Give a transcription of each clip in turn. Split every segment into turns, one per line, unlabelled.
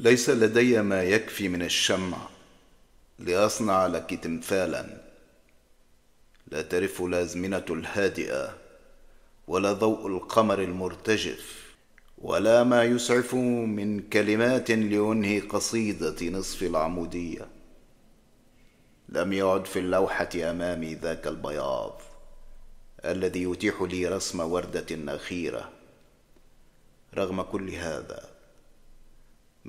ليس لدي ما يكفي من الشمع لأصنع لك تمثالا لا ترف الأزمنة الهادئة ولا ضوء القمر المرتجف ولا ما يسعف من كلمات لانهي قصيدة نصف العمودية لم يعد في اللوحة أمامي ذاك البياض الذي يتيح لي رسم وردة أخيرة رغم كل هذا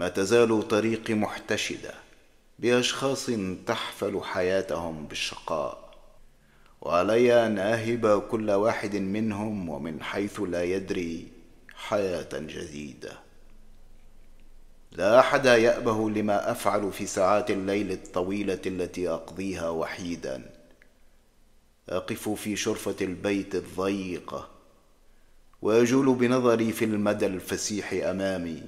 ما تزال طريقي محتشده باشخاص تحفل حياتهم بالشقاء وعلي ان اهب كل واحد منهم ومن حيث لا يدري حياه جديده لا احد يابه لما افعل في ساعات الليل الطويله التي اقضيها وحيدا اقف في شرفه البيت الضيقه واجول بنظري في المدى الفسيح امامي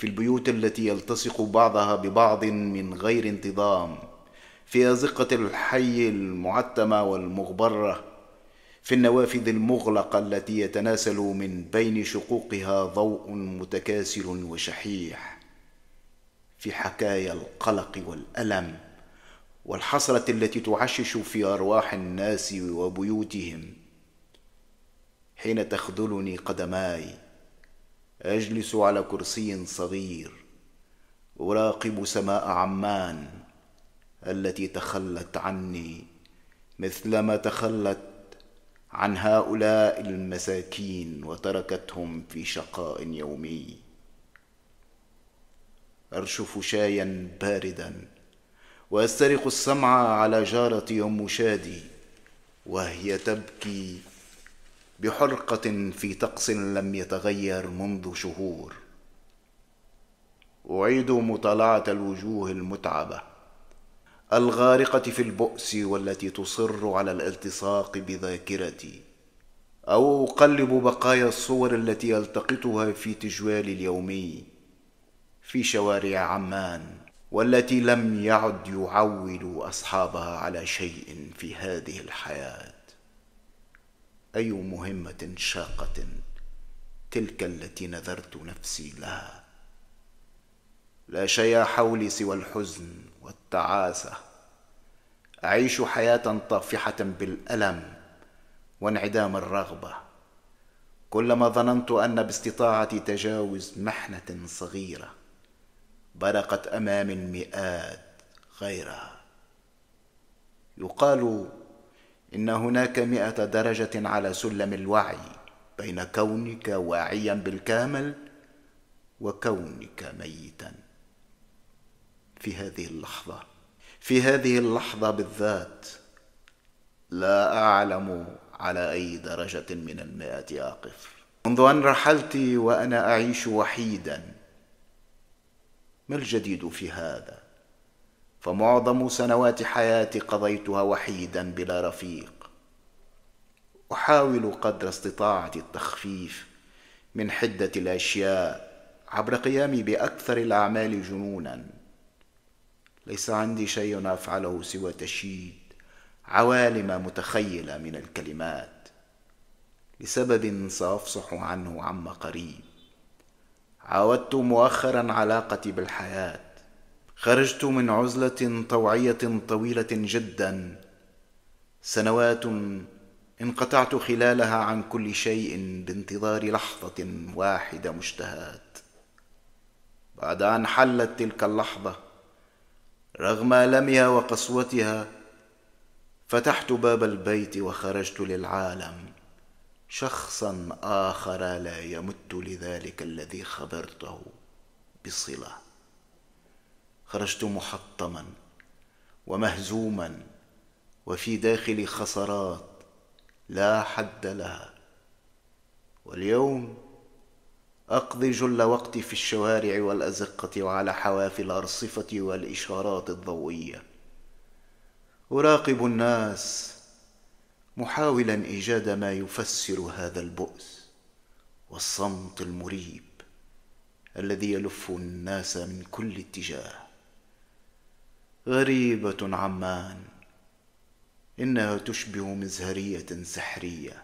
في البيوت التي يلتصق بعضها ببعض من غير انتظام في ازقه الحي المعتمه والمغبره في النوافذ المغلقه التي يتناسل من بين شقوقها ضوء متكاسل وشحيح في حكايا القلق والالم والحسره التي تعشش في ارواح الناس وبيوتهم حين تخذلني قدماي اجلس على كرسي صغير اراقب سماء عمان التي تخلت عني مثلما تخلت عن هؤلاء المساكين وتركتهم في شقاء يومي ارشف شايا باردا واسترق السمع على جارتي ام شادي وهي تبكي بحرقة في طقس لم يتغير منذ شهور أعيد مطالعة الوجوه المتعبة الغارقة في البؤس والتي تصر على الالتصاق بذاكرتي أو أقلب بقايا الصور التي ألتقطها في تجوالي اليومي في شوارع عمان والتي لم يعد يعول أصحابها على شيء في هذه الحياة اي مهمه شاقه تلك التي نذرت نفسي لها لا شيء حولي سوى الحزن والتعاسه اعيش حياه طافحه بالالم وانعدام الرغبه كلما ظننت ان باستطاعتي تجاوز محنه صغيره برقت أمام المئات غيرها يقال ان هناك مئه درجه على سلم الوعي بين كونك واعيا بالكامل وكونك ميتا في هذه اللحظه في هذه اللحظه بالذات لا اعلم على اي درجه من المئه اقف منذ ان رحلت وانا اعيش وحيدا ما الجديد في هذا فمعظم سنوات حياتي قضيتها وحيدا بلا رفيق احاول قدر استطاعتي التخفيف من حده الاشياء عبر قيامي باكثر الاعمال جنونا ليس عندي شيء افعله سوى تشييد عوالم متخيله من الكلمات لسبب سافصح عنه عما قريب عودت مؤخرا علاقتي بالحياه خرجت من عزله طوعيه طويله جدا سنوات انقطعت خلالها عن كل شيء بانتظار لحظه واحده مشتهاه بعد ان حلت تلك اللحظه رغم المها وقسوتها فتحت باب البيت وخرجت للعالم شخصا اخر لا يمت لذلك الذي خبرته بصله خرجت محطما ومهزوما وفي داخلي خسرات لا حد لها واليوم اقضي جل وقتي في الشوارع والازقه وعلى حواف الارصفه والاشارات الضوئيه اراقب الناس محاولا ايجاد ما يفسر هذا البؤس والصمت المريب الذي يلف الناس من كل اتجاه غريبة عمان إنها تشبه مزهرية سحرية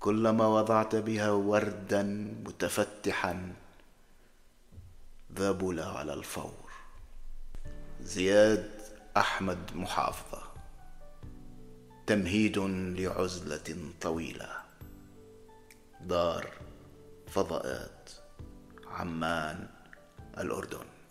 كلما وضعت بها وردا متفتحا ذبل على الفور زياد أحمد محافظة تمهيد لعزلة طويلة دار فضاءات عمان الأردن